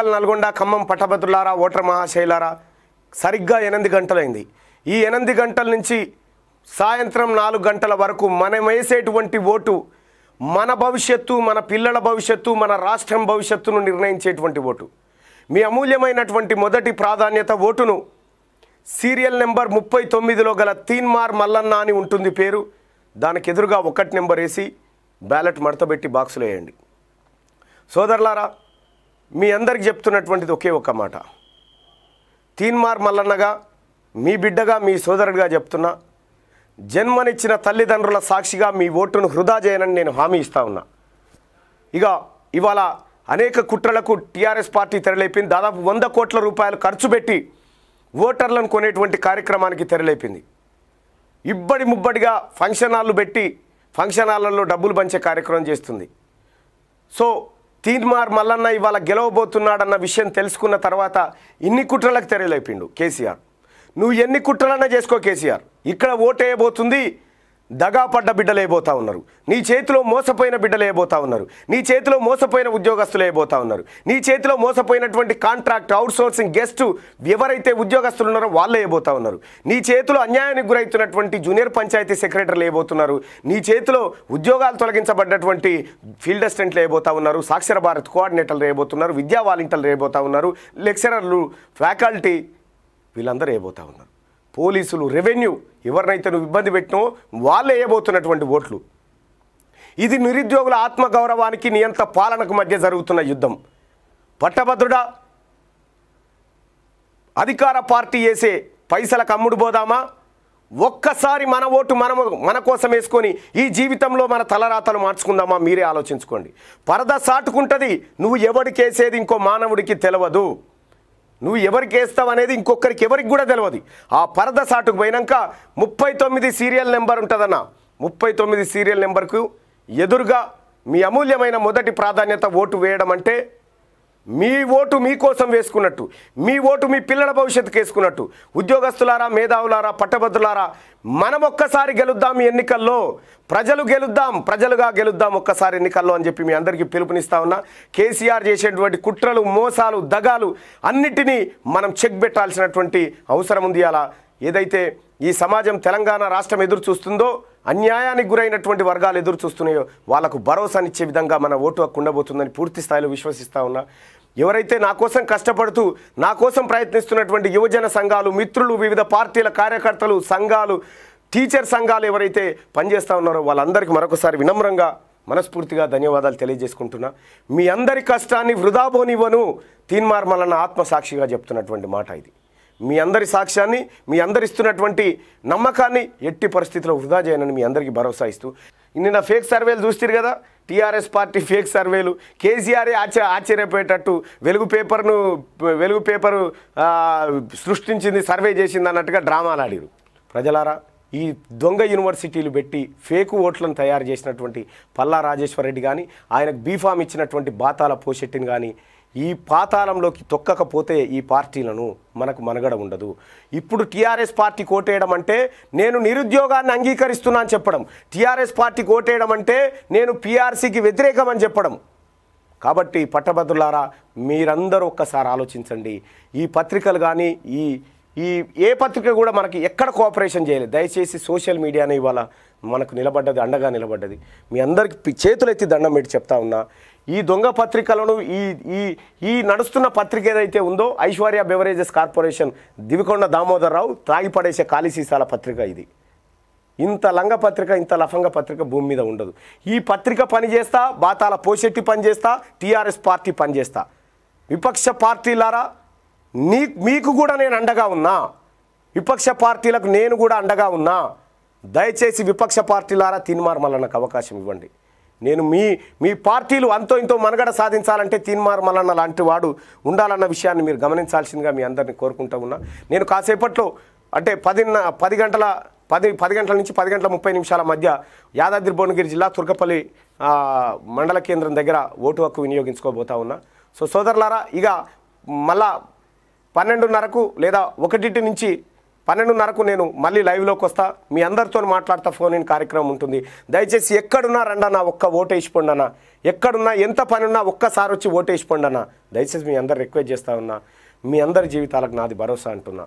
వరంగల్ నల్గొండ ఖమ్మం పట్టభద్రులారా ఓటర్ మహాశైలారా సరిగ్గా ఎనిమిది గంటలైంది ఈ ఎనిమిది గంటల నుంచి సాయంత్రం నాలుగు గంటల వరకు మనం వేసేటువంటి ఓటు మన భవిష్యత్తు మన పిల్లల భవిష్యత్తు మన రాష్ట్రం భవిష్యత్తును నిర్ణయించేటువంటి ఓటు మీ అమూల్యమైనటువంటి మొదటి ప్రాధాన్యత ఓటును సీరియల్ నెంబర్ ముప్పై తొమ్మిదిలో గల తీన్మార్ మల్లన్న అని ఉంటుంది పేరు దానికి ఎదురుగా ఒకటి నెంబర్ వేసి బ్యాలెట్ మడతబెట్టి బాక్సులు వేయండి సోదరులారా మీ అందరికి చెప్తున్నటువంటిది ఒకే ఒక్క మాట తీన్మార్ మల్లన్నగా మీ బిడ్డగా మీ సోదరుడిగా చెప్తున్నా జన్మనిచ్చిన తల్లిదండ్రుల సాక్షిగా మీ ఓటును హృదా చేయనని నేను హామీ ఇస్తా ఉన్నా ఇక ఇవాళ అనేక కుట్రలకు టీఆర్ఎస్ పార్టీ తెరలేపింది దాదాపు వంద కోట్ల రూపాయలు ఖర్చు పెట్టి ఓటర్లను కొనేటువంటి కార్యక్రమానికి తెరలేపింది ఇబ్బడి ముబ్బడిగా ఫంక్షన్ హాళ్ళు పెట్టి ఫంక్షన్ హాళ్ళల్లో డబ్బులు పంచే కార్యక్రమం చేస్తుంది సో తీన్మార్ మల్లన్న ఇవాళ గెలవబోతున్నాడన్న విషయం తెలుసుకున్న తర్వాత ఇన్ని కుట్రలకు తెరలేపిండు కేసీఆర్ నువ్వు ఎన్ని కుట్రలన్నా చేసుకో కేసీఆర్ ఇక్కడ ఓటేయబోతుంది దగాపడ్డ బిడ్డలేయబోతా ఉన్నారు నీ చేతిలో మోసపోయిన బిడ్డలేయబోతా ఉన్నారు నీ చేతిలో మోసపోయిన ఉద్యోగస్తులు వేయబోతా ఉన్నారు నీ చేతిలో మోసపోయినటువంటి కాంట్రాక్ట్ అవుట్సోర్సింగ్ గెస్ట్ ఎవరైతే ఉద్యోగస్తులు ఉన్నారో వాళ్ళు వేయబోతా ఉన్నారు నీ చేతిలో అన్యాయానికి గురవుతున్నటువంటి జూనియర్ పంచాయతీ సెక్రటరీలు వేయబోతున్నారు నీ చేతిలో ఉద్యోగాలు తొలగించబడ్డటువంటి ఫీల్డ్ అసిస్టెంట్లు వేయబోతా ఉన్నారు సాక్షర భారత్ కోఆర్డినేటర్లు వేయబోతున్నారు విద్యా వాలంటీర్లు వేయబోతా ఉన్నారు లెక్చరర్లు ఫ్యాకల్టీ వీళ్ళందరూ వేయబోతా ఉన్నారు పోలీసులు రెవెన్యూ ఎవరినైతే నువ్వు ఇబ్బంది పెట్టినో వాళ్ళు వేయబోతున్నటువంటి ఓట్లు ఇది నిరుద్యోగుల ఆత్మగౌరవానికి నియంత పాలనకు మధ్య జరుగుతున్న యుద్ధం పట్టభద్రుడ అధికార పార్టీ వేసే పైసలకు అమ్ముడు పోదామా ఒక్కసారి మన ఓటు మనము మన కోసం వేసుకొని ఈ జీవితంలో మన తలరాతలు మార్చుకుందామా మీరే ఆలోచించుకోండి పరద సాటుకుంటుంది నువ్వు ఎవడికి వేసేది ఇంకో మానవుడికి తెలియదు నువ్వు ఎవరికి వేస్తావు అనేది ఇంకొకరికి ఎవరికి కూడా తెలియదు ఆ పరద సాటుకు పోయినాక ముప్పై తొమ్మిది సీరియల్ నెంబర్ ఉంటుందన్న ముప్పై తొమ్మిది సీరియల్ నెంబర్కు ఎదురుగా మీ అమూల్యమైన మొదటి ప్రాధాన్యత ఓటు వేయడం అంటే మీ ఓటు మీకోసం వేసుకున్నట్టు మీ ఓటు మీ పిల్లల భవిష్యత్తుకు వేసుకున్నట్టు ఉద్యోగస్తులారా మేధావులారా పట్టభద్రులారా మనం ఒక్కసారి గెలుద్దాం ఎన్నికల్లో ప్రజలు గెలుద్దాం ప్రజలుగా గెలుద్దాం ఒక్కసారి ఎన్నికల్లో అని చెప్పి మీ అందరికీ పిలుపునిస్తా ఉన్నా కేసీఆర్ చేసేటువంటి కుట్రలు మోసాలు దగాలు అన్నిటినీ మనం చెక్ పెట్టాల్సినటువంటి అవసరం ఉంది అలా ఏదైతే ఈ సమాజం తెలంగాణ రాష్ట్రం ఎదురు చూస్తుందో అన్యాయానికి గురైనటువంటి వర్గాలు ఎదురు చూస్తున్నాయో వాళ్లకు భరోసానిచ్చే విధంగా మన ఓటు హక్కు ఉండబోతుందని పూర్తి స్థాయిలో విశ్వసిస్తా ఉన్నా ఎవరైతే నా కోసం కష్టపడుతూ నా కోసం ప్రయత్నిస్తున్నటువంటి యువజన సంఘాలు మిత్రులు వివిధ పార్టీల కార్యకర్తలు సంఘాలు టీచర్ సంఘాలు ఎవరైతే పనిచేస్తూ ఉన్నారో వాళ్ళందరికీ మరొకసారి వినమ్రంగా మనస్ఫూర్తిగా ధన్యవాదాలు తెలియజేసుకుంటున్నా మీ అందరి కష్టాన్ని వృధాబోనివ్వను తీన్మార్మలన్న ఆత్మసాక్షిగా చెప్తున్నటువంటి మాట ఇది మీ అందరి సాక్ష్యాన్ని మీ అందరిస్తున్నటువంటి నమ్మకాన్ని ఎట్టి పరిస్థితిలో వృధా చేయనని మీ అందరికీ భరోసా ఇస్తూ నిన్న ఫేక్ సర్వేలు చూస్తారు కదా టీఆర్ఎస్ పార్టీ ఫేక్ సర్వేలు కేసీఆర్ఏ ఆచ ఆశ్చర్యపోయేటట్టు వెలుగు పేపర్ను వెలుగు పేపరు సృష్టించింది సర్వే చేసింది అన్నట్టుగా డ్రామాలు ఆడిరు ప్రజలారా ఈ దొంగ యూనివర్సిటీలు పెట్టి ఫేకు ఓట్లను తయారు చేసినటువంటి పల్లా రెడ్డి కానీ ఆయనకు బీఫామ్ ఇచ్చినటువంటి బాతాల పోషెట్టిని కానీ ఈ పాతాళంలోకి తొక్కకపోతే ఈ పార్టీలను మనకు మనగడ ఉండదు ఇప్పుడు టీఆర్ఎస్ పార్టీ కోటేయడం అంటే నేను నిరుద్యోగాన్ని అంగీకరిస్తున్నా అని చెప్పడం టీఆర్ఎస్ పార్టీ కోటేయడం అంటే నేను పీఆర్సీకి వ్యతిరేకం అని చెప్పడం కాబట్టి పట్టభద్రులారా మీరందరూ ఒక్కసారి ఆలోచించండి ఈ పత్రికలు కానీ ఈ ఈ ఏ పత్రిక కూడా మనకి ఎక్కడ కోఆపరేషన్ చేయలేదు దయచేసి సోషల్ మీడియానే ఇవాళ మనకు నిలబడ్డది అండగా నిలబడ్డది మీ అందరికి చేతులెత్తి దండం పెట్టి చెప్తా ఉన్నా ఈ దొంగ పత్రికలను ఈ ఈ ఈ నడుస్తున్న పత్రిక ఏదైతే ఉందో ఐశ్వర్య బెవరేజెస్ కార్పొరేషన్ దివికొండ దామోదరరావు రావు పడేసే ఖాళీ సీసాల పత్రిక ఇది ఇంత లంగ పత్రిక ఇంత లఫంగ పత్రిక భూమి మీద ఉండదు ఈ పత్రిక పనిచేస్తా బాతాల పోషెట్టి పనిచేస్తా టీఆర్ఎస్ పార్టీ పనిచేస్తా విపక్ష పార్టీలారా నీ మీకు కూడా నేను అండగా ఉన్నా విపక్ష పార్టీలకు నేను కూడా అండగా ఉన్నా దయచేసి విపక్ష పార్టీలారా తీన్మార్మల నాకు అవకాశం ఇవ్వండి నేను మీ మీ పార్టీలు అంతో ఇంతో మనగడ సాధించాలంటే తీన్మార్ లాంటి వాడు ఉండాలన్న విషయాన్ని మీరు గమనించాల్సిందిగా మీ అందరిని కోరుకుంటూ ఉన్నా నేను కాసేపట్లో అంటే పదిన్న పది గంటల పది పది గంటల నుంచి పది గంటల ముప్పై నిమిషాల మధ్య యాదాద్రి భువనగిరి జిల్లా తుర్కపల్లి మండల కేంద్రం దగ్గర ఓటు హక్కు వినియోగించుకోబోతా ఉన్నా సో సోదరులారా ఇక మళ్ళా పన్నెండున్నరకు లేదా ఒకటింటి నుంచి పన్నెండున్నరకు నేను మళ్ళీ లైవ్లోకి వస్తా మీ అందరితో మాట్లాడతా ఫోన్ ఇన్ కార్యక్రమం ఉంటుంది దయచేసి ఎక్కడున్నా రండన్నా ఒక్క ఓటు అన్న ఎక్కడున్నా ఎంత పని ఉన్నా ఒక్కసారి వచ్చి ఓటు అన్న దయచేసి మీ అందరు రిక్వెస్ట్ చేస్తా ఉన్నా మీ అందరి జీవితాలకు నాది భరోసా అంటున్నా